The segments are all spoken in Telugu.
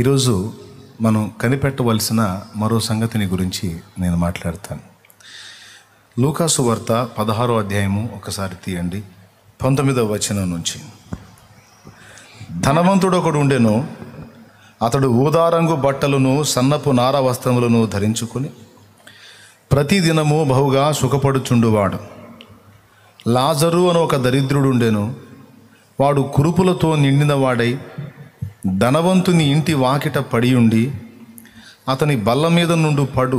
ఈరోజు మనం కనిపెట్టవలసిన మరో సంగతిని గురించి నేను మాట్లాడతాను లూకాసు వార్త పదహారో అధ్యాయము ఒకసారి తీయండి పంతొమ్మిదవ వచనం నుంచి ధనవంతుడు ఒకడు ఉండెను అతడు ఊదారంగు బట్టలను సన్నపు నార వస్త్రములను ధరించుకుని ప్రతిదినము బహుగా సుఖపడుచుండువాడు లాజరు అని ఒక దరిద్రుడు ఉండెను వాడు కురుపులతో నిండినవాడై ధనవంతుని ఇంటి వాకిట పడియుండి అతని బల్ల మీద నుండి పడు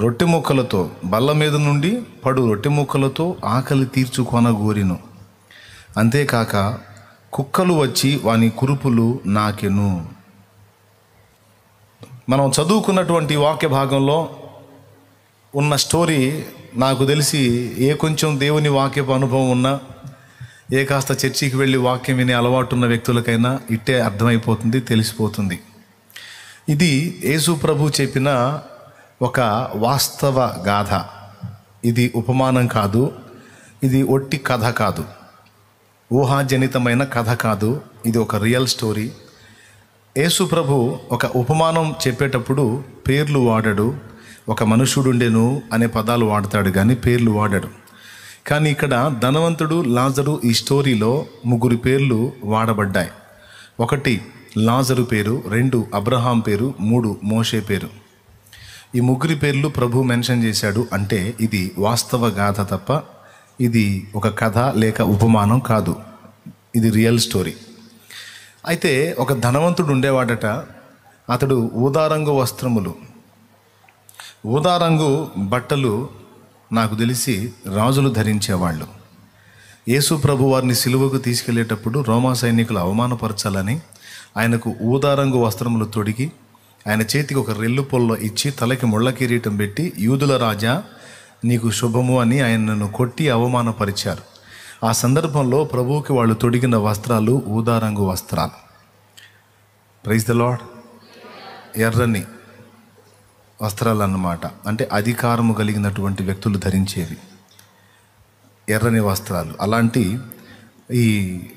రొట్టె ముక్కలతో బల్ల మీద నుండి పడు రొట్టె ముక్కలతో ఆకలి తీర్చుకొనగోరిను అంతేకాక కుక్కలు వచ్చి వాని కురుపులు నాకెను మనం చదువుకున్నటువంటి వాక్య భాగంలో ఉన్న స్టోరీ నాకు తెలిసి ఏ కొంచెం దేవుని వాక్యపు అనుభవం ఉన్నా ఏ కాస్త చర్చికి వెళ్ళి వాక్యం వినే అలవాటు ఉన్న వ్యక్తులకైనా ఇట్టే అర్థమైపోతుంది తెలిసిపోతుంది ఇది యేసు ప్రభు చెప్పిన ఒక వాస్తవ గాథ ఇది ఉపమానం కాదు ఇది ఒట్టి కథ కాదు ఊహాజనితమైన కథ కాదు ఇది ఒక రియల్ స్టోరీ యేసు ప్రభు ఒక ఉపమానం చెప్పేటప్పుడు పేర్లు వాడడు ఒక మనుషుడుండెను అనే పదాలు వాడతాడు కానీ పేర్లు వాడడు కానీ ఇక్కడ ధనవంతుడు లాజరు ఈ స్టోరీలో ముగ్గురు పేర్లు వాడబడ్డాయి ఒకటి లాజరు పేరు రెండు అబ్రహాం పేరు మూడు మోషే పేరు ఈ ముగ్గురి పేర్లు ప్రభు మెన్షన్ చేశాడు అంటే ఇది వాస్తవ గాథ తప్ప ఇది ఒక కథ లేక ఉపమానం కాదు ఇది రియల్ స్టోరీ అయితే ఒక ధనవంతుడు ఉండేవాడట అతడు ఊదారంగు వస్త్రములు ఊదారంగు బట్టలు నాకు తెలిసి రాజులు ధరించేవాళ్ళు యేసు ప్రభు వారిని సిలువకు తీసుకెళ్లేటప్పుడు రోమా సైనికులు అవమానపరచాలని ఆయనకు ఊదారంగు వస్త్రములు తొడిగి ఆయన చేతికి ఒక రెల్లు పొల్ల ఇచ్చి తలకి ముళ్ళ కిరీటం పెట్టి యూదుల రాజా నీకు శుభము అని ఆయనను కొట్టి అవమానపరిచారు ఆ సందర్భంలో ప్రభువుకి వాళ్ళు తొడిగిన వస్త్రాలు ఊదారంగు వస్త్రాలు ప్రైజ్ ద లాడ్ ఎర్రని వస్త్రాలు అన్నమాట అంటే అధికారము కలిగినటువంటి వ్యక్తులు ధరించేవి ఎర్రని వస్త్రాలు అలాంటి ఈ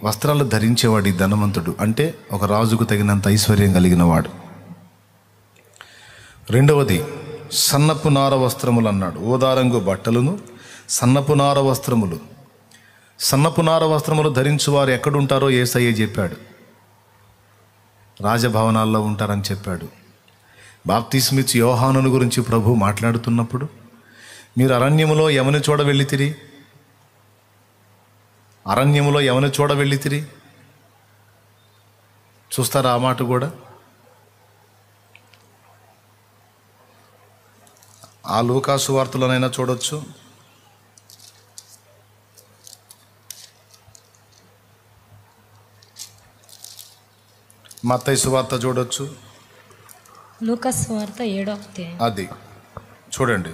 వస్త్రాలు ధరించేవాడు ఈ ధనవంతుడు అంటే ఒక రాజుకు తగినంత ఐశ్వర్యం కలిగిన వాడు రెండవది సన్నపు నార వస్త్రములు అన్నాడు ఓదారంగు బట్టలను సన్నపు నార వస్త్రములు సన్నపు నార వస్త్రములు ధరించువారు ఎక్కడుంటారో ఏసయ్య చెప్పాడు రాజభవనాల్లో ఉంటారని చెప్పాడు బాప్తిస్మిచ్ యోహానును గురించి ప్రభు మాట్లాడుతున్నప్పుడు మీరు అరణ్యములో ఎవని చూడ వెళ్ళితిరి అరణ్యములో ఎవని చూడ వెళ్ళితిరి చూస్తారా ఆ మాట కూడా ఆ లూకాసు వార్తలనైనా చూడొచ్చు మత్తయ్య సువార్త చూడొచ్చు అది చూడండి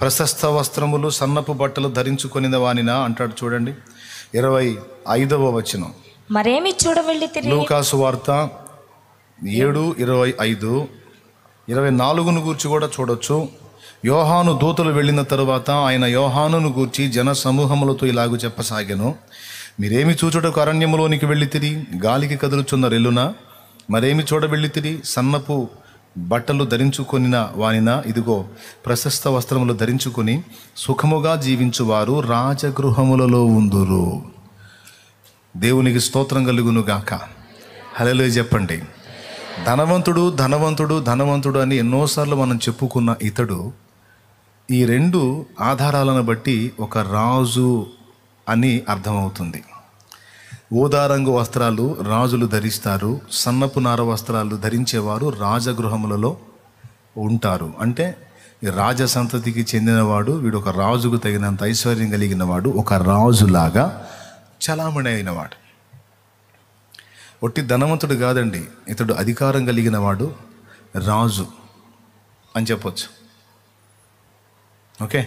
ప్రశస్త వస్త్రములు సన్నపు బట్టలు ధరించుకుని వానినా అంటాడు చూడండి ఇరవై ఐదవ వచనం మరేమి చూడవెళ్ళి లూకాసు వార్త ఏడు ఇరవై ఐదు ఇరవై నాలుగును గూర్చి కూడా చూడొచ్చు యోహాను దూతలు వెళ్ళిన తరువాత ఆయన యోహానును గూర్చి జన సమూహములతో ఇలాగ చెప్పసాగాను మీరేమి చూచుటకు అరణ్యములోనికి వెళ్ళితిరి గాలికి కదులుచున్న రెల్లునా మరేమి తిరిగి సన్నపు బట్టలు ధరించుకొనిన వానినా ఇదిగో ప్రశస్త వస్త్రములు ధరించుకొని సుఖముగా జీవించువారు రాజగృహములలో ఉందురు దేవునికి స్తోత్రం కలుగునుగాక హలో చెప్పండి ధనవంతుడు ధనవంతుడు ధనవంతుడు అని ఎన్నోసార్లు మనం చెప్పుకున్న ఇతడు ఈ రెండు ఆధారాలను బట్టి ఒక రాజు అని అర్థమవుతుంది ఓదారంగు వస్త్రాలు రాజులు ధరిస్తారు సన్నపు నార వస్త్రాలు ధరించేవారు రాజగృహములలో ఉంటారు అంటే రాజ సంతతికి చెందినవాడు వీడు ఒక రాజుకు తగినంత ఐశ్వర్యం కలిగిన వాడు ఒక రాజులాగా చలామణి అయినవాడు ఒట్టి ధనవంతుడు కాదండి ఇతడు అధికారం కలిగిన వాడు రాజు అని చెప్పొచ్చు ఓకే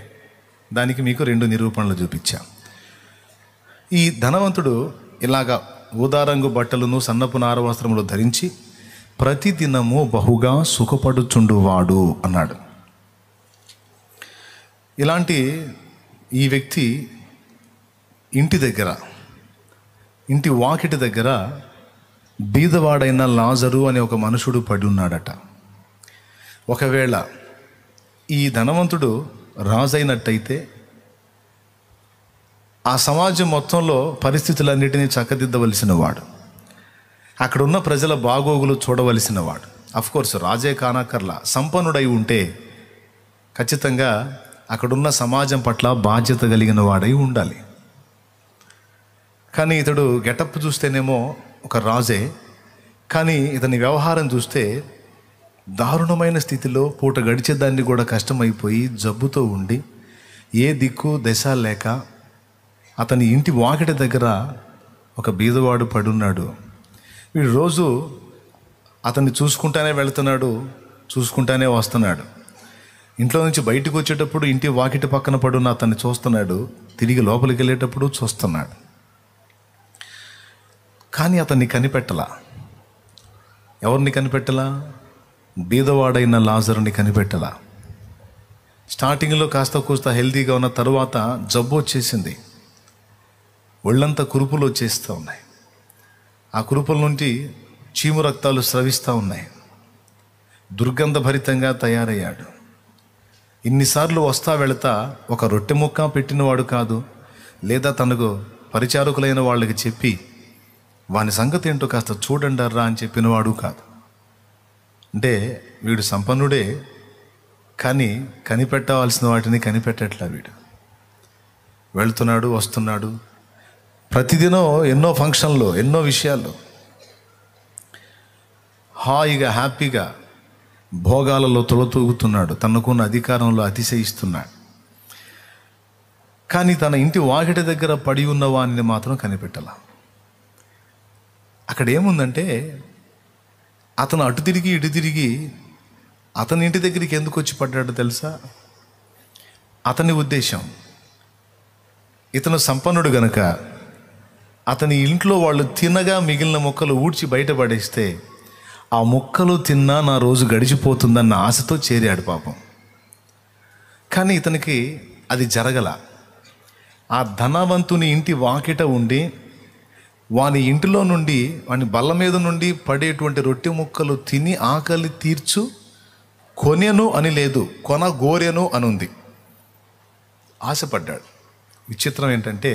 దానికి మీకు రెండు నిరూపణలు చూపించా ఈ ధనవంతుడు ఇలాగ ఊదారంగు బట్టలను సన్నపు నారవస్త్రములు ధరించి ప్రతిదినము బహుగా సుఖపడుచుండువాడు అన్నాడు ఇలాంటి ఈ వ్యక్తి ఇంటి దగ్గర ఇంటి వాకిటి దగ్గర బీదవాడైన లాజరు అనే ఒక మనుషుడు పడి ఉన్నాడట ఒకవేళ ఈ ధనవంతుడు రాజైనట్టయితే ఆ సమాజం మొత్తంలో పరిస్థితులన్నిటినీ చక్కదిద్దవలసిన వాడు అక్కడ ఉన్న ప్రజల బాగోగులు చూడవలసిన వాడు కోర్స్ రాజే కానాకర్ల సంపన్నుడై ఉంటే ఖచ్చితంగా అక్కడున్న సమాజం పట్ల బాధ్యత కలిగిన వాడై ఉండాలి కానీ ఇతడు గెటప్ చూస్తేనేమో ఒక రాజే కానీ ఇతని వ్యవహారం చూస్తే దారుణమైన స్థితిలో పూట గడిచేదాన్ని కూడా కష్టమైపోయి జబ్బుతో ఉండి ఏ దిక్కు దశ లేక అతని ఇంటి వాకిట దగ్గర ఒక బీదవాడు పడున్నాడు వీడు రోజు అతన్ని చూసుకుంటానే వెళుతున్నాడు చూసుకుంటానే వస్తున్నాడు ఇంట్లో నుంచి బయటకు వచ్చేటప్పుడు ఇంటి వాకిట పక్కన పడున్న అతన్ని చూస్తున్నాడు తిరిగి లోపలికి వెళ్ళేటప్పుడు చూస్తున్నాడు కానీ అతన్ని కనిపెట్టలా ఎవరిని కనిపెట్టలా బీదవాడైన లాజరుని కనిపెట్టలా స్టార్టింగ్లో కాస్త కూస్త హెల్తీగా ఉన్న తరువాత జబ్బు వచ్చేసింది ఒళ్ళంతా కురుపులు వచ్చేస్తూ ఉన్నాయి ఆ కురుపుల నుండి చీము రక్తాలు స్రవిస్తూ ఉన్నాయి దుర్గంధభరితంగా తయారయ్యాడు ఇన్నిసార్లు వస్తా వెళతా ఒక రొట్టె ముక్క పెట్టినవాడు కాదు లేదా తనకు పరిచారకులైన వాళ్ళకి చెప్పి వాని సంగతి ఏంటో కాస్త చూడండర్రా అని చెప్పినవాడు కాదు అంటే వీడు సంపన్నుడే కానీ కనిపెట్టవలసిన వాటిని కనిపెట్టట్లా వీడు వెళ్తున్నాడు వస్తున్నాడు ప్రతిదినం ఎన్నో ఫంక్షన్లు ఎన్నో విషయాలు హాయిగా హ్యాపీగా భోగాలలో తొలతూగుతున్నాడు తనకున్న అధికారంలో అతిశయిస్తున్నాడు కానీ తన ఇంటి వాకిట దగ్గర పడి ఉన్న వాణిని మాత్రం కనిపెట్టాల అక్కడ ఏముందంటే అతను అటు తిరిగి ఇటు తిరిగి అతని ఇంటి దగ్గరికి ఎందుకు వచ్చి పడ్డాడో తెలుసా అతని ఉద్దేశం ఇతను సంపన్నుడు గనక అతని ఇంట్లో వాళ్ళు తినగా మిగిలిన మొక్కలు ఊడ్చి బయటపడేస్తే ఆ మొక్కలు తిన్నా నా రోజు గడిచిపోతుందన్న ఆశతో చేరాడు పాపం కానీ ఇతనికి అది జరగల ఆ ధనవంతుని ఇంటి వాకిట ఉండి వాని ఇంటిలో నుండి వాని బల్ల మీద నుండి పడేటువంటి రొట్టె ముక్కలు తిని ఆకలి తీర్చు కొనెను అని లేదు కొన గోరెను అనుంది ఆశపడ్డాడు విచిత్రం ఏంటంటే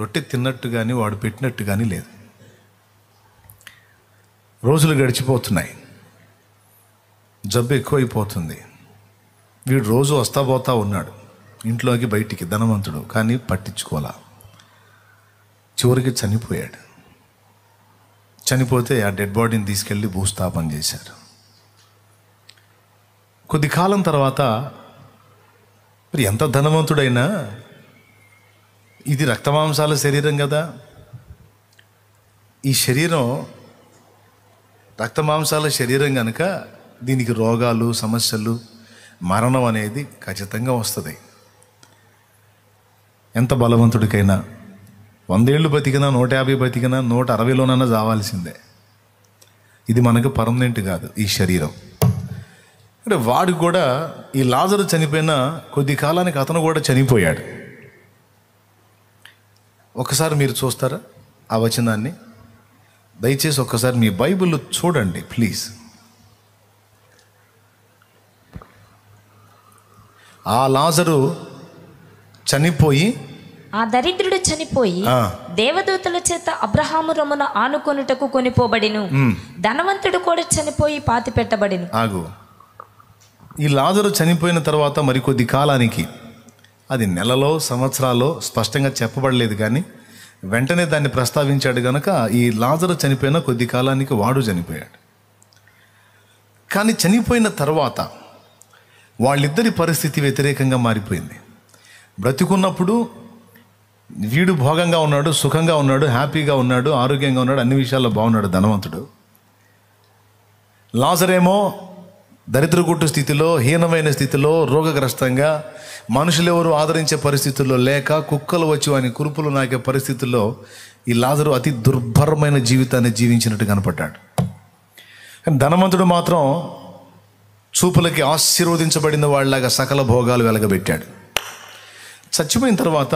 రొట్టె తిన్నట్టు కానీ వాడు పెట్టినట్టు కానీ లేదు రోజులు గడిచిపోతున్నాయి జబ్బు ఎక్కువైపోతుంది వీడు రోజు వస్తా పోతా ఉన్నాడు ఇంట్లోకి బయటికి ధనవంతుడు కానీ పట్టించుకోలా చివరికి చనిపోయాడు చనిపోతే ఆ డెడ్ బాడీని తీసుకెళ్ళి భూస్థాపన చేశారు కొద్ది కాలం తర్వాత మరి ఎంత ధనవంతుడైనా ఇది రక్తమాంసాల శరీరం కదా ఈ శరీరం రక్తమాంసాల శరీరం కనుక దీనికి రోగాలు సమస్యలు మరణం అనేది ఖచ్చితంగా వస్తుంది ఎంత బలవంతుడికైనా వందేళ్ళు బతికినా నూట యాభై బతికినా నూట అరవైలోనైనా చావాల్సిందే ఇది మనకు పర్మనెంట్ కాదు ఈ శరీరం అంటే వాడు కూడా ఈ లాజరు చనిపోయిన కొద్ది కాలానికి అతను కూడా చనిపోయాడు ఒకసారి మీరు చూస్తారా ఆ వచనాన్ని దయచేసి ఒకసారి మీ బైబిల్ చూడండి ప్లీజ్ ఆ లాజరు చనిపోయి ఆ దరిద్రుడు చనిపోయి దేవదూతల చేత అబ్రహాము రమున ఆనుకొనుటకు కొనిపోబడిను ధనవంతుడు కూడా చనిపోయి పాతి పెట్టబడిను ఆగు ఈ లాజరు చనిపోయిన తర్వాత మరికొద్ది కాలానికి అది నెలలో సంవత్సరాల్లో స్పష్టంగా చెప్పబడలేదు కానీ వెంటనే దాన్ని ప్రస్తావించాడు గనక ఈ లాజరు చనిపోయిన కొద్ది కాలానికి వాడు చనిపోయాడు కానీ చనిపోయిన తర్వాత వాళ్ళిద్దరి పరిస్థితి వ్యతిరేకంగా మారిపోయింది బ్రతికున్నప్పుడు వీడు భోగంగా ఉన్నాడు సుఖంగా ఉన్నాడు హ్యాపీగా ఉన్నాడు ఆరోగ్యంగా ఉన్నాడు అన్ని విషయాల్లో బాగున్నాడు ధనవంతుడు లాజరేమో దరిద్రగుట్టు స్థితిలో హీనమైన స్థితిలో రోగగ్రస్తంగా మనుషులెవరు ఆదరించే పరిస్థితుల్లో లేక కుక్కలు వచ్చి అని కురుపులు నాకే పరిస్థితుల్లో ఈ లాజరు అతి దుర్భరమైన జీవితాన్ని జీవించినట్టు కనపడ్డాడు కానీ ధనవంతుడు మాత్రం చూపులకి ఆశీర్వదించబడిన వాళ్ళలాగా సకల భోగాలు వెలగబెట్టాడు చచ్చిపోయిన తర్వాత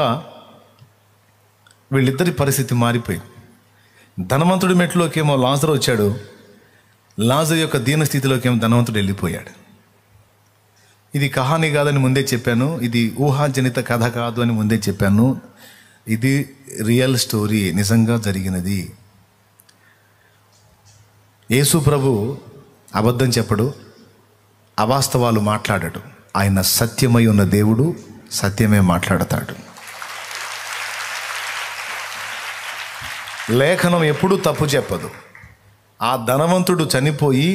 వీళ్ళిద్దరి పరిస్థితి మారిపోయింది ధనవంతుడి మెట్లోకేమో లాజర్ వచ్చాడు లాజర్ యొక్క దీనస్థితిలోకి ఏమో ధనవంతుడు వెళ్ళిపోయాడు ఇది కహాని కాదని ముందే చెప్పాను ఇది ఊహాజనిత కథ కాదు అని ముందే చెప్పాను ఇది రియల్ స్టోరీ నిజంగా జరిగినది యేసు ప్రభు అబద్ధం చెప్పడు అవాస్తవాలు మాట్లాడడు ఆయన సత్యమై ఉన్న దేవుడు సత్యమే మాట్లాడతాడు లేఖనం ఎప్పుడూ తప్పు చెప్పదు ఆ ధనవంతుడు చనిపోయి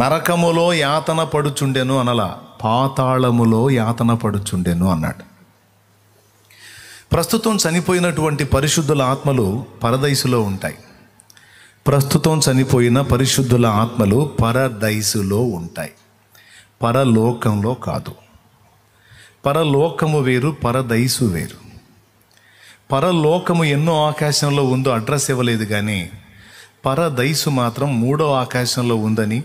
నరకములో యాతన పడుచుండెను అనలా పాతాళములో యాతన పడుచుండెను అన్నాడు ప్రస్తుతం చనిపోయినటువంటి పరిశుద్ధుల ఆత్మలు పరదైసులో ఉంటాయి ప్రస్తుతం చనిపోయిన పరిశుద్ధుల ఆత్మలు పరదైసులో ఉంటాయి పరలోకంలో కాదు పరలోకము వేరు పరదైసు వేరు పరలోకము ఎన్నో ఆకాశంలో ఉందో అడ్రస్ ఇవ్వలేదు కానీ పరదయసు మాత్రం మూడవ ఆకాశంలో ఉందని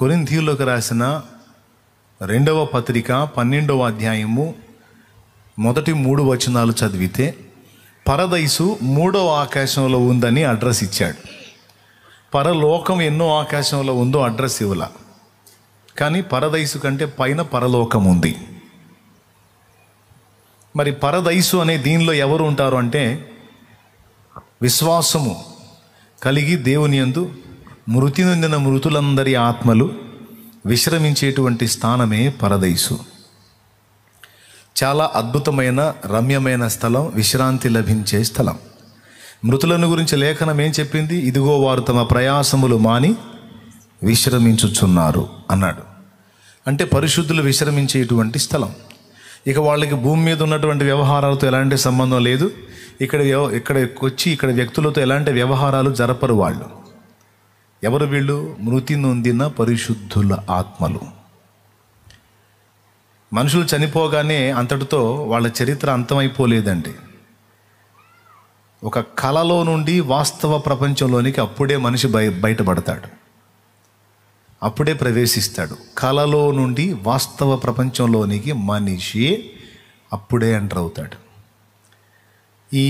కొరింథీలోకి రాసిన రెండవ పత్రిక పన్నెండవ అధ్యాయము మొదటి మూడు వచనాలు చదివితే పరదయసు మూడవ ఆకాశంలో ఉందని అడ్రస్ ఇచ్చాడు పరలోకం ఎన్నో ఆకాశంలో ఉందో అడ్రస్ ఇవ్వాల కానీ పరదైసు కంటే పైన పరలోకం ఉంది మరి పరదైసు అనే దీనిలో ఎవరు ఉంటారు అంటే విశ్వాసము కలిగి దేవుని యందు మృతి నొందిన మృతులందరి ఆత్మలు విశ్రమించేటువంటి స్థానమే పరదైసు చాలా అద్భుతమైన రమ్యమైన స్థలం విశ్రాంతి లభించే స్థలం మృతులను గురించి లేఖనం ఏం చెప్పింది ఇదిగో వారు తమ ప్రయాసములు మాని విశ్రమించుచున్నారు అన్నాడు అంటే పరిశుద్ధులు విశ్రమించేటువంటి స్థలం ఇక వాళ్ళకి భూమి మీద ఉన్నటువంటి వ్యవహారాలతో ఎలాంటి సంబంధం లేదు ఇక్కడ ఇక్కడ వచ్చి ఇక్కడ వ్యక్తులతో ఎలాంటి వ్యవహారాలు జరపరు వాళ్ళు ఎవరు వీళ్ళు మృతి నొందిన పరిశుద్ధుల ఆత్మలు మనుషులు చనిపోగానే అంతటితో వాళ్ళ చరిత్ర అంతమైపోలేదండి ఒక కళలో నుండి వాస్తవ ప్రపంచంలోనికి అప్పుడే మనిషి బయ బయటపడతాడు అప్పుడే ప్రవేశిస్తాడు కళలో నుండి వాస్తవ ప్రపంచంలోనికి మనిషి అప్పుడే ఎంటర్ అవుతాడు ఈ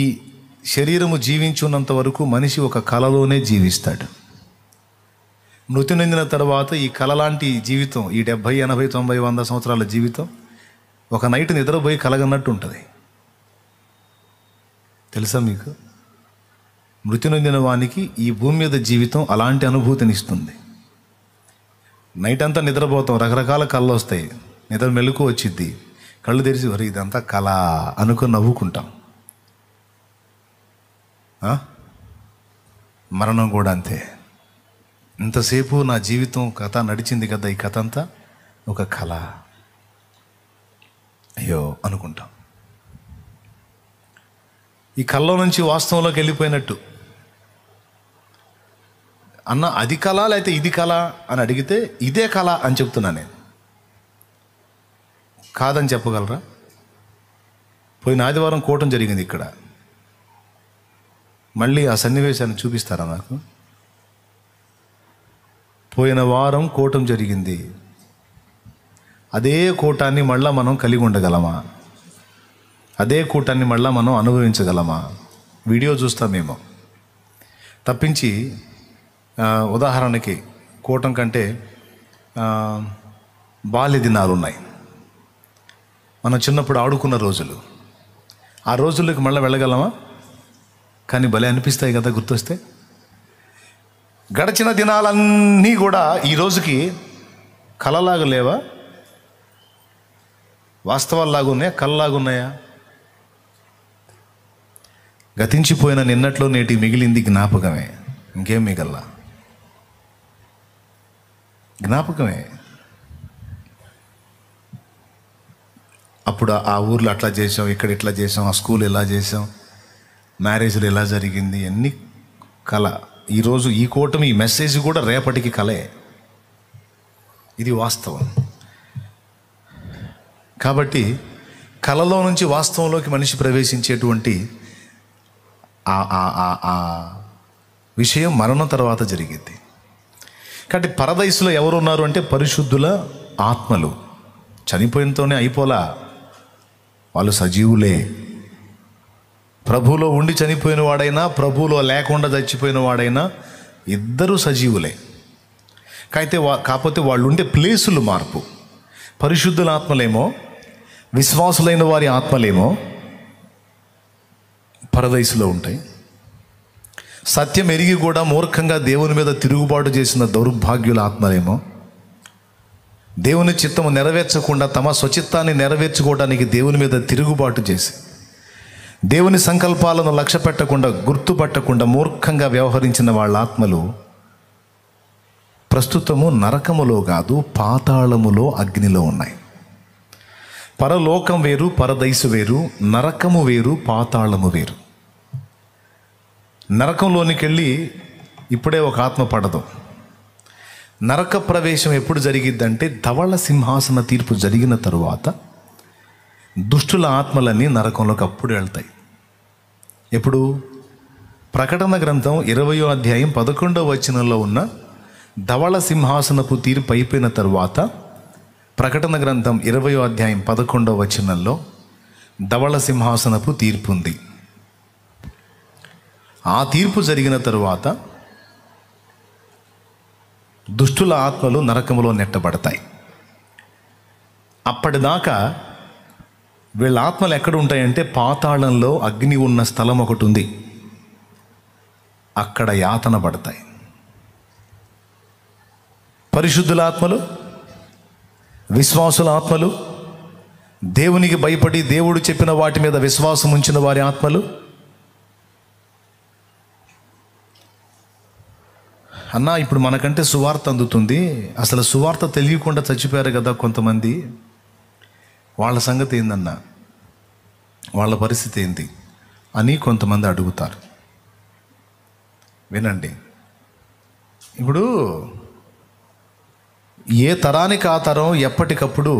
శరీరము జీవించున్నంత వరకు మనిషి ఒక కళలోనే జీవిస్తాడు మృతి నొందిన తర్వాత ఈ కళ లాంటి జీవితం ఈ డెబ్భై ఎనభై తొంభై వంద సంవత్సరాల జీవితం ఒక నైట్ నిద్రపోయి కలగన్నట్టు ఉంటుంది తెలుసా మీకు మృతి నొందిన వానికి ఈ భూమి మీద జీవితం అలాంటి అనుభూతినిస్తుంది నైట్ అంతా నిద్రపోతాం రకరకాల కళ్ళు వస్తాయి నిద్ర మెలకు వచ్చిద్ది కళ్ళు తెరిచి వరి ఇదంతా కళ అనుకుని నవ్వుకుంటాం మరణం కూడా అంతే ఇంతసేపు నా జీవితం కథ నడిచింది కదా ఈ కథ అంతా ఒక కళ అయ్యో అనుకుంటాం ఈ కళ్ళలో నుంచి వాస్తవంలోకి వెళ్ళిపోయినట్టు అన్న అది కళ లేకపోతే ఇది కళ అని అడిగితే ఇదే కళ అని చెప్తున్నా నేను కాదని చెప్పగలరా పోయిన ఆదివారం కూటం జరిగింది ఇక్కడ మళ్ళీ ఆ సన్నివేశాన్ని చూపిస్తారా నాకు పోయిన వారం కూటం జరిగింది అదే కూటాన్ని మళ్ళీ మనం కలిగి ఉండగలమా అదే కూటాన్ని మళ్ళీ మనం అనుభవించగలమా వీడియో చూస్తామేమో తప్పించి ఉదాహరణకి కూటం కంటే బాల్య దినాలు ఉన్నాయి మనం చిన్నప్పుడు ఆడుకున్న రోజులు ఆ రోజుల్లోకి మళ్ళీ వెళ్ళగలమా కానీ భలే అనిపిస్తాయి కదా గుర్తొస్తే గడిచిన దినాలన్నీ కూడా ఈ రోజుకి కలలాగా లేవా వాస్తవాల్లాగున్నాయా కలలాగున్నాయా గతించిపోయిన నిన్నట్లో నేటి మిగిలింది జ్ఞాపకమే ఇంకేం మిగల్లా జ్ఞాపకమే అప్పుడు ఆ ఊర్లో అట్లా చేసాం ఇక్కడ ఇట్లా చేసాం ఆ స్కూల్ ఎలా చేసాం మ్యారేజ్లు ఎలా జరిగింది అన్ని కళ ఈరోజు ఈ కూటమి ఈ మెసేజ్ కూడా రేపటికి కలే ఇది వాస్తవం కాబట్టి కళలో నుంచి వాస్తవంలోకి మనిషి ప్రవేశించేటువంటి ఆ విషయం మరణం తర్వాత జరిగింది కాబట్టి పరదయసులో ఎవరు ఉన్నారు అంటే పరిశుద్ధుల ఆత్మలు చనిపోయినతోనే అయిపోలా వాళ్ళు సజీవులే ప్రభులో ఉండి చనిపోయిన వాడైనా ప్రభులో లేకుండా చచ్చిపోయిన వాడైనా ఇద్దరు సజీవులే కాకపోతే వా కాకపోతే వాళ్ళు ఉండే ప్లేసులు మార్పు పరిశుద్ధుల ఆత్మలేమో విశ్వాసులైన వారి ఆత్మలేమో పరదయసులో ఉంటాయి సత్యం ఎరిగి కూడా మూర్ఖంగా దేవుని మీద తిరుగుబాటు చేసిన దౌర్భాగ్యుల ఆత్మలేమో దేవుని చిత్తము నెరవేర్చకుండా తమ స్వచిత్తాన్ని నెరవేర్చుకోవడానికి దేవుని మీద తిరుగుబాటు చేసి దేవుని సంకల్పాలను లక్ష్య పెట్టకుండా గుర్తుపట్టకుండా మూర్ఖంగా వ్యవహరించిన వాళ్ళ ఆత్మలు ప్రస్తుతము నరకములో కాదు పాతాళములో అగ్నిలో ఉన్నాయి పరలోకం వేరు పరదైసు వేరు నరకము వేరు పాతాళము వేరు నరకంలోనికి వెళ్ళి ఇప్పుడే ఒక ఆత్మ పడదు నరక ప్రవేశం ఎప్పుడు జరిగిద్దంటే ధవళ సింహాసన తీర్పు జరిగిన తరువాత దుష్టుల ఆత్మలన్నీ నరకంలోకి అప్పుడు వెళ్తాయి ఎప్పుడు ప్రకటన గ్రంథం ఇరవయో అధ్యాయం పదకొండవ వచనంలో ఉన్న ధవళ సింహాసనపు తీర్పు అయిపోయిన తరువాత ప్రకటన గ్రంథం ఇరవయో అధ్యాయం పదకొండవ వచనంలో ధవళ సింహాసనపు తీర్పు ఉంది ఆ తీర్పు జరిగిన తరువాత దుష్టుల ఆత్మలు నరకములో నెట్టబడతాయి అప్పటిదాకా వీళ్ళ ఆత్మలు ఎక్కడ ఉంటాయంటే పాతాళంలో అగ్ని ఉన్న స్థలం ఒకటి ఉంది అక్కడ యాతన పడతాయి పరిశుద్ధుల ఆత్మలు విశ్వాసుల ఆత్మలు దేవునికి భయపడి దేవుడు చెప్పిన వాటి మీద విశ్వాసం ఉంచిన వారి ఆత్మలు అన్న ఇప్పుడు మనకంటే సువార్త అందుతుంది అసలు సువార్త తెలియకుండా చచ్చిపోయారు కదా కొంతమంది వాళ్ళ సంగతి ఏందన్న వాళ్ళ పరిస్థితి ఏంటి అని కొంతమంది అడుగుతారు వినండి ఇప్పుడు ఏ తరానికి ఆ తరం ఎప్పటికప్పుడు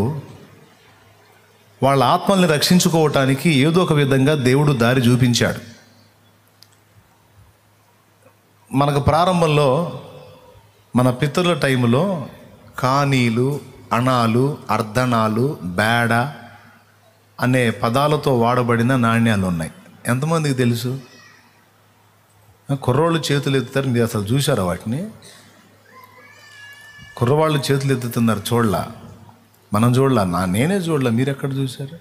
వాళ్ళ ఆత్మల్ని రక్షించుకోవటానికి ఏదో ఒక విధంగా దేవుడు దారి చూపించాడు మనకు ప్రారంభంలో మన పితరుల టైంలో కానీలు అణాలు అర్ధనాలు బేడ అనే పదాలతో వాడబడిన నాణ్యాలు ఉన్నాయి ఎంతమందికి తెలుసు కుర్రోళ్ళు చేతులు ఎత్తుతారు మీరు అసలు చూశారా వాటిని కుర్రవాళ్ళు చేతులు ఎత్తుతున్నారు చూడలా మనం చూడలా నా నేనే చూడలా మీరు ఎక్కడ చూశారు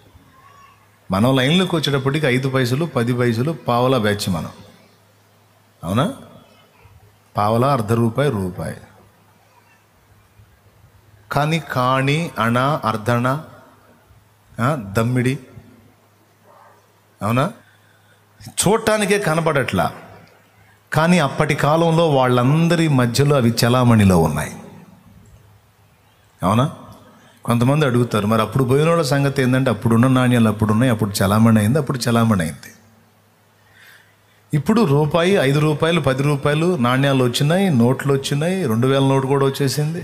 మనం లైన్లోకి వచ్చేటప్పటికి ఐదు పైసలు పది పైసలు పావలా బ్యాచ్ మనం అవునా పావలా అర్ధ రూపాయి రూపాయి కానీ కాణి అణ అర్ధణ దమ్మిడి అవునా చూడటానికే కనపడట్లా కానీ అప్పటి కాలంలో వాళ్ళందరి మధ్యలో అవి చలామణిలో ఉన్నాయి అవునా కొంతమంది అడుగుతారు మరి అప్పుడు పోయిన వాళ్ళ సంగతి ఏంటంటే అప్పుడున్న నాణ్యాలు అప్పుడు ఉన్నాయి అప్పుడు చలామణి అయింది అప్పుడు చలామణి అయింది ఇప్పుడు రూపాయి ఐదు రూపాయలు పది రూపాయలు నాణ్యాలు వచ్చినాయి నోట్లు వచ్చినాయి రెండు వేల నోటు కూడా వచ్చేసింది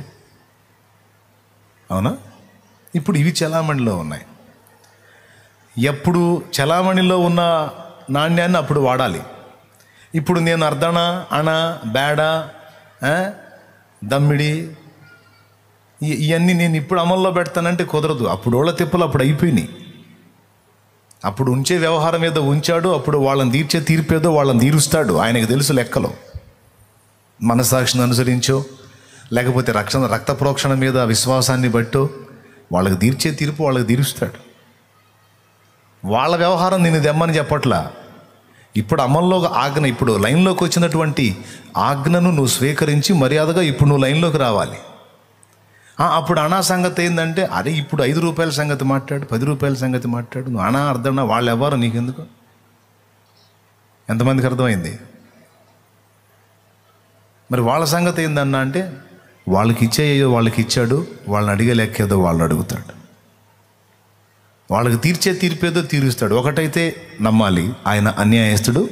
అవునా ఇప్పుడు ఇవి చలామణిలో ఉన్నాయి ఎప్పుడు చలామణిలో ఉన్న నాణ్యాన్ని అప్పుడు వాడాలి ఇప్పుడు నేను అర్ధన అణ బేడ దమ్మిడి ఇవన్నీ నేను ఇప్పుడు అమల్లో పెడతానంటే కుదరదు అప్పుడు వాళ్ళ తిప్పలు అప్పుడు అయిపోయినాయి అప్పుడు ఉంచే వ్యవహారం ఏదో ఉంచాడు అప్పుడు వాళ్ళని తీర్చే తీర్పు ఏదో వాళ్ళని తీరుస్తాడు ఆయనకు తెలుసు లెక్కలో మనసాక్షిని అనుసరించో లేకపోతే రక్షణ రక్త ప్రోక్షణ మీద విశ్వాసాన్ని బట్టో వాళ్ళకి తీర్చే తీర్పు వాళ్ళకి తీరుస్తాడు వాళ్ళ వ్యవహారం నేను దెమ్మని చెప్పట్లా ఇప్పుడు అమల్లో ఆజ్ఞ ఇప్పుడు లైన్లోకి వచ్చినటువంటి ఆజ్ఞను నువ్వు స్వీకరించి మర్యాదగా ఇప్పుడు నువ్వు లైన్లోకి రావాలి అప్పుడు అనా సంగతి ఏంటంటే అరే ఇప్పుడు ఐదు రూపాయల సంగతి మాట్లాడు పది రూపాయల సంగతి మాట్లాడు నువ్వు అనా అర్థం వాళ్ళు ఎవరు నీకెందుకు ఎంతమందికి అర్థమైంది మరి వాళ్ళ సంగతి ఏందన్నా అంటే వాళ్ళకి ఇచ్చేయో వాళ్ళకి ఇచ్చాడు వాళ్ళని అడిగే లెక్కేదో వాళ్ళని అడుగుతాడు వాళ్ళకి తీర్చే తీర్పేదో తీరుస్తాడు ఒకటైతే నమ్మాలి ఆయన అన్యాయస్తుడు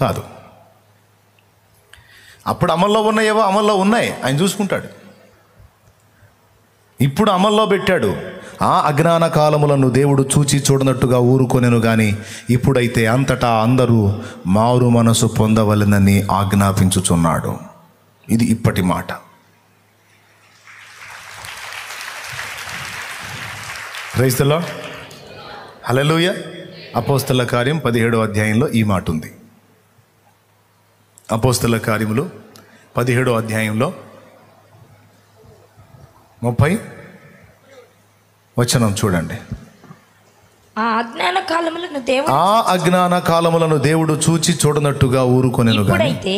కాదు అప్పుడు అమల్లో ఉన్నాయేవో అమల్లో ఉన్నాయి ఆయన చూసుకుంటాడు ఇప్పుడు అమల్లో పెట్టాడు ఆ అజ్ఞాన కాలములను దేవుడు చూచి చూడనట్టుగా ఊరుకొనెను గాని ఇప్పుడైతే అంతటా అందరూ మారు మనసు పొందవలనని ఆజ్ఞాపించుచున్నాడు ఇది ఇప్పటి మాట క్రైస్తలో హలలుయ అపోస్తల కార్యం పదిహేడో అధ్యాయంలో ఈ మాట ఉంది అపోస్తల కార్యములు పదిహేడో అధ్యాయంలో ముప్పై వచనం చూడండి ఆ అజ్ఞాన కాలములను దేవుడు అజ్ఞాన కాలములను దేవుడు చూచి చూడనట్టుగా ఊరుకొనెను ఇప్పుడైతే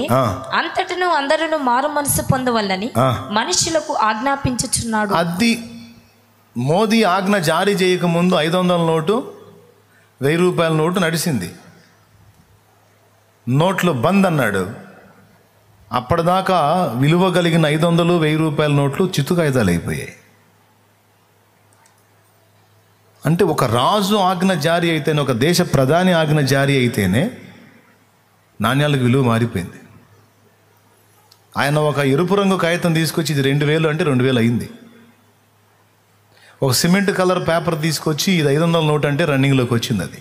అంతటిను అందరూ మారు మనసు పొందవల్లని మనుషులకు ఆజ్ఞాపించుచున్నాడు అది మోదీ ఆజ్ఞ జారీ చేయక ముందు ఐదు వందల నోటు వెయ్యి రూపాయల నోటు నడిచింది నోట్లు బంద్ అన్నాడు అప్పటిదాకా విలువ కలిగిన ఐదు వందలు వెయ్యి రూపాయల నోట్లు చిత్తు కాగితాలు అయిపోయాయి అంటే ఒక రాజు ఆజ్ఞ జారీ అయితేనే ఒక దేశ ప్రధాని ఆజ్ఞ జారీ అయితేనే నాణ్యాలకు విలువ మారిపోయింది ఆయన ఒక ఎరుపు రంగు కాగితం తీసుకొచ్చి ఇది రెండు వేలు అంటే రెండు వేలు అయింది ఒక సిమెంట్ కలర్ పేపర్ తీసుకొచ్చి ఇది ఐదు వందల నోట్ అంటే రన్నింగ్లోకి వచ్చింది అది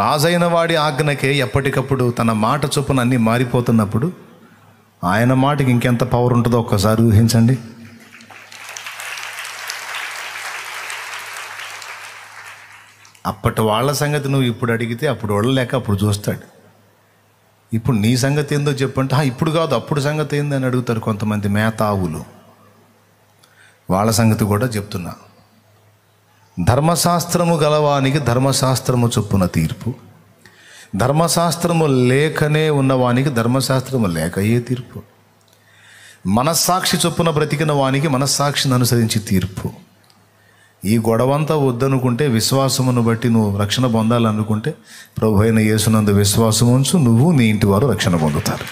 రాజైన వాడి ఆజ్ఞకే ఎప్పటికప్పుడు తన మాట చొప్పున అన్నీ మారిపోతున్నప్పుడు ఆయన మాటకి ఇంకెంత పవర్ ఉంటుందో ఒక్కసారి ఊహించండి అప్పటి వాళ్ళ సంగతి నువ్వు ఇప్పుడు అడిగితే అప్పుడు వడలేక అప్పుడు చూస్తాడు ఇప్పుడు నీ సంగతి ఏందో చెప్పంటే ఇప్పుడు కాదు అప్పుడు సంగతి ఏందని అడుగుతారు కొంతమంది మేతావులు వాళ్ళ సంగతి కూడా చెప్తున్నా ధర్మశాస్త్రము గలవానికి ధర్మశాస్త్రము చొప్పున తీర్పు ధర్మశాస్త్రము లేకనే ఉన్నవానికి ధర్మశాస్త్రము లేకయే తీర్పు మనస్సాక్షి చొప్పున బ్రతికిన వానికి మనస్సాక్షిని అనుసరించి తీర్పు ఈ గొడవంతా వద్దనుకుంటే విశ్వాసమును బట్టి నువ్వు రక్షణ పొందాలనుకుంటే ప్రభు అయిన యేసునందు విశ్వాసం ఉంచు నువ్వు నీ ఇంటి వారు రక్షణ పొందుతారు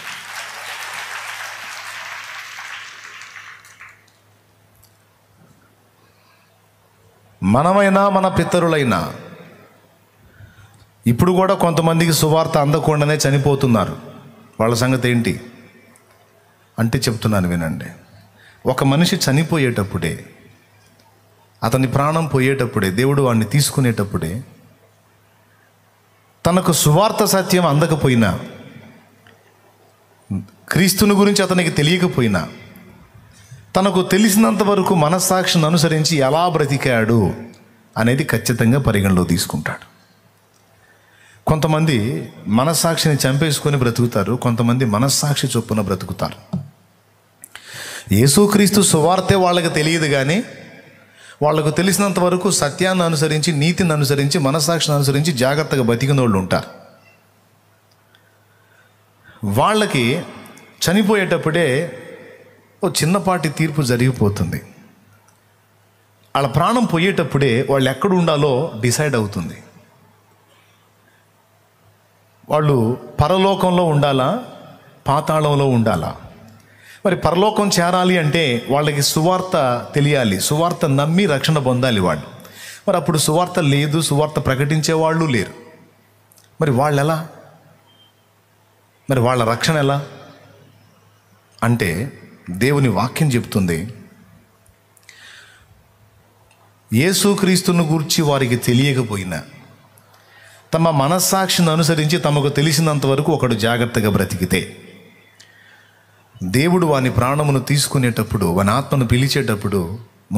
మనమైనా మన పితరులైనా ఇప్పుడు కూడా కొంతమందికి సువార్త అందకుండానే చనిపోతున్నారు వాళ్ళ సంగతి ఏంటి అంటే చెప్తున్నాను వినండి ఒక మనిషి చనిపోయేటప్పుడే అతని ప్రాణం పోయేటప్పుడే దేవుడు వాడిని తీసుకునేటప్పుడే తనకు సువార్త సత్యం అందకపోయినా క్రీస్తుని గురించి అతనికి తెలియకపోయినా తనకు తెలిసినంత వరకు మనస్సాక్షిని అనుసరించి ఎలా బ్రతికాడు అనేది ఖచ్చితంగా పరిగణలో తీసుకుంటాడు కొంతమంది మనస్సాక్షిని చంపేసుకొని బ్రతుకుతారు కొంతమంది మనస్సాక్షి చొప్పున బ్రతుకుతారు యేసుక్రీస్తు సువార్తే వాళ్ళకి తెలియదు కానీ వాళ్లకు తెలిసినంత వరకు సత్యాన్ని అనుసరించి నీతిని అనుసరించి మనస్సాక్షిని అనుసరించి జాగ్రత్తగా బతికిన వాళ్ళు ఉంటారు వాళ్ళకి చనిపోయేటప్పుడే ఓ చిన్నపాటి తీర్పు జరిగిపోతుంది వాళ్ళ ప్రాణం పోయేటప్పుడే వాళ్ళు ఎక్కడ ఉండాలో డిసైడ్ అవుతుంది వాళ్ళు పరలోకంలో ఉండాలా పాతాళంలో ఉండాలా మరి పరలోకం చేరాలి అంటే వాళ్ళకి సువార్త తెలియాలి సువార్త నమ్మి రక్షణ పొందాలి వాళ్ళు మరి అప్పుడు సువార్త లేదు సువార్త ప్రకటించే వాళ్ళు లేరు మరి వాళ్ళు ఎలా మరి వాళ్ళ రక్షణ ఎలా అంటే దేవుని వాక్యం చెప్తుంది యేసుక్రీస్తును గూర్చి వారికి తెలియకపోయినా తమ మనస్సాక్షిని అనుసరించి తమకు తెలిసినంత వరకు ఒకడు జాగ్రత్తగా బ్రతికితే దేవుడు వాని ప్రాణమును తీసుకునేటప్పుడు వాని ఆత్మను పిలిచేటప్పుడు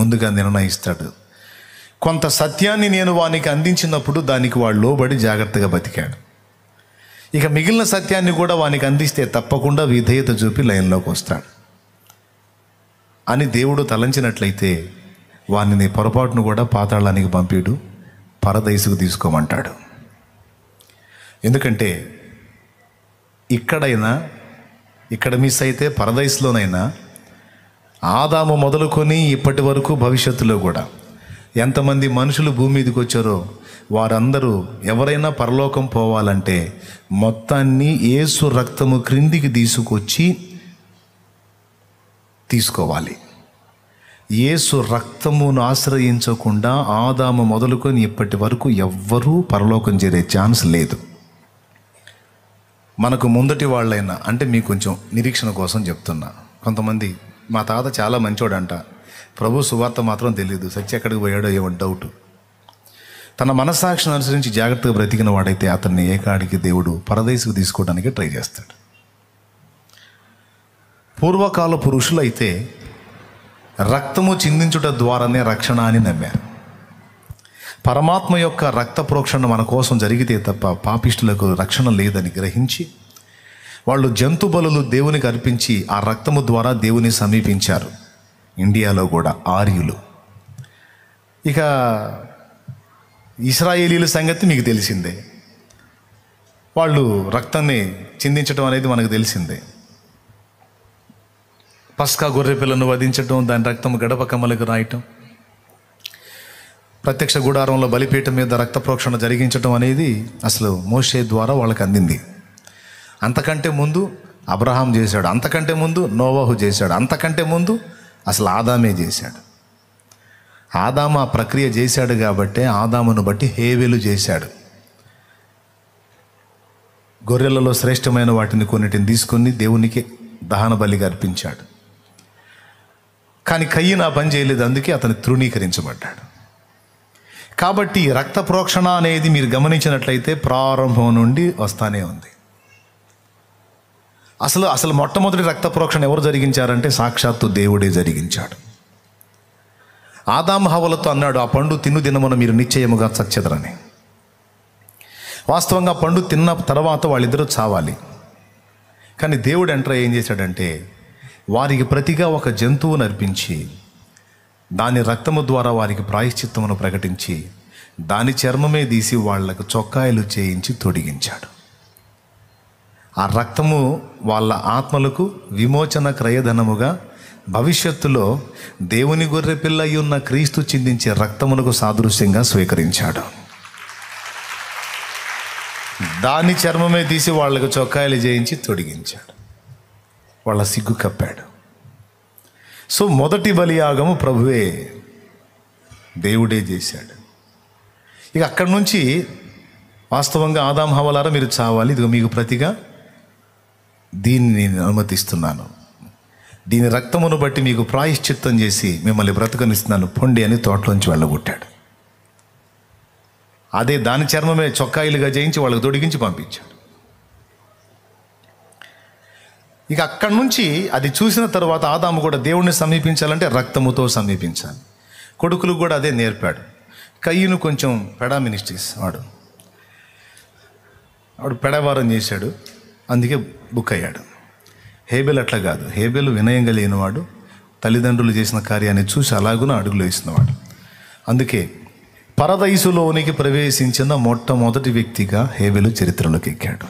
ముందుగా నిర్ణయిస్తాడు కొంత సత్యాన్ని నేను వానికి అందించినప్పుడు దానికి వాడు లోబడి జాగ్రత్తగా బతికాడు ఇక మిగిలిన సత్యాన్ని కూడా వానికి అందిస్తే తప్పకుండా విధేయత చూపి లైన్లోకి వస్తాడు అని దేవుడు తలంచినట్లయితే వారిని పొరపాటును కూడా పాతాళానికి పంపిడు పరదయసుకు తీసుకోమంటాడు ఎందుకంటే ఇక్కడైనా ఇక్కడ మిస్ అయితే పరదయసులోనైనా ఆదాము మొదలుకొని ఇప్పటి వరకు భవిష్యత్తులో కూడా ఎంతమంది మనుషులు భూమి మీదకి వచ్చారో వారందరూ ఎవరైనా పరలోకం పోవాలంటే మొత్తాన్ని ఏసు రక్తము క్రిందికి తీసుకొచ్చి తీసుకోవాలి ఏసు రక్తమును ఆశ్రయించకుండా ఆదాము మొదలుకొని ఇప్పటి వరకు ఎవ్వరూ పరలోకం చేరే ఛాన్స్ లేదు మనకు ముందటి వాళ్ళైనా అంటే మీకు కొంచెం నిరీక్షణ కోసం చెప్తున్నా కొంతమంది మా తాత చాలా మంచోడంట ప్రభు సువార్త మాత్రం తెలియదు సత్య ఎక్కడికి పోయాడో ఏమో డౌట్ తన మనస్సాక్షిని అనుసరించి జాగ్రత్తగా బ్రతికిన వాడైతే అతన్ని ఏకాడికి దేవుడు పరదేశకు తీసుకోవడానికి ట్రై చేస్తాడు పూర్వకాల పురుషులైతే రక్తము చిందించుట ద్వారానే రక్షణ అని నమ్మారు పరమాత్మ యొక్క రక్త ప్రోక్షణ మన కోసం జరిగితే తప్ప పాపిష్టులకు రక్షణ లేదని గ్రహించి వాళ్ళు జంతు బలులు దేవునికి అర్పించి ఆ రక్తము ద్వారా దేవుని సమీపించారు ఇండియాలో కూడా ఆర్యులు ఇక ఇస్రాయేలీల సంగతి మీకు తెలిసిందే వాళ్ళు రక్తాన్ని చిందించడం అనేది మనకు తెలిసిందే పస్కా గొర్రె పిల్లను వధించటం దాని రక్తం గడప కమ్మలకు రాయటం ప్రత్యక్ష గుడారంలో బలిపీఠం మీద రక్త ప్రోక్షణ జరిగించడం అనేది అసలు మోషే ద్వారా వాళ్ళకి అందింది అంతకంటే ముందు అబ్రహాం చేశాడు అంతకంటే ముందు నోవాహు చేశాడు అంతకంటే ముందు అసలు ఆదామే చేశాడు ఆదాము ఆ ప్రక్రియ చేశాడు కాబట్టి ఆదామును బట్టి హేవెలు చేశాడు గొర్రెలలో శ్రేష్టమైన వాటిని కొన్నిటిని తీసుకుని దేవునికి దహన బలిగా అర్పించాడు కానీ కయ్యి నా పని చేయలేదు అందుకే అతను తృణీకరించబడ్డాడు కాబట్టి రక్త ప్రోక్షణ అనేది మీరు గమనించినట్లయితే ప్రారంభం నుండి వస్తానే ఉంది అసలు అసలు మొట్టమొదటి రక్త ప్రోక్షణ ఎవరు జరిగించారంటే సాక్షాత్తు దేవుడే జరిగించాడు ఆదాం హవలతో అన్నాడు ఆ పండు తిను దినమున మీరు నిశ్చయముగా చచ్చెదరని వాస్తవంగా పండు తిన్న తర్వాత వాళ్ళిద్దరూ చావాలి కానీ దేవుడు ఎంటర్ ఏం చేశాడంటే వారికి ప్రతిగా ఒక జంతువును అర్పించి దాని రక్తము ద్వారా వారికి ప్రాయశ్చిత్తమును ప్రకటించి దాని చర్మమే తీసి వాళ్లకు చొక్కాయలు చేయించి తొడిగించాడు ఆ రక్తము వాళ్ళ ఆత్మలకు విమోచన క్రయధనముగా భవిష్యత్తులో దేవుని గొర్రెపిల్ల ఉన్న క్రీస్తు చిందించే రక్తమునకు సాదృశ్యంగా స్వీకరించాడు దాని చర్మమే తీసి వాళ్లకు చొక్కాయలు చేయించి తొడిగించాడు వాళ్ళ సిగ్గు కప్పాడు సో మొదటి బలియాగము ప్రభువే దేవుడే చేశాడు ఇక అక్కడి నుంచి వాస్తవంగా ఆదాం హవలారా మీరు చావాలి ఇది మీకు ప్రతిగా దీన్ని నేను అనుమతిస్తున్నాను దీని రక్తమును బట్టి మీకు ప్రాయశ్చిత్తం చేసి మిమ్మల్ని బ్రతకనిస్తున్నాను పొండి అని తోటలోంచి వెళ్ళగొట్టాడు అదే దాని చర్మమే చొక్కాయిలుగా జయించి వాళ్ళకు తొడిగించి పంపించాడు ఇక అక్కడి నుంచి అది చూసిన తర్వాత ఆదాము కూడా దేవుణ్ణి సమీపించాలంటే రక్తముతో సమీపించాలి కొడుకులు కూడా అదే నేర్పాడు కయ్యను కొంచెం పెడా మినిస్ట్రీస్ వాడు వాడు పెడవారం చేశాడు అందుకే బుక్ అయ్యాడు హేబెల్ అట్లా కాదు హేబెల్ వినయంగా లేనివాడు తల్లిదండ్రులు చేసిన కార్యాన్ని చూసి అలాగున అడుగులు వేసినవాడు అందుకే పరదయసులోనికి ప్రవేశించిన మొట్టమొదటి వ్యక్తిగా హేబెలు చరిత్రలోకి ఎక్కాడు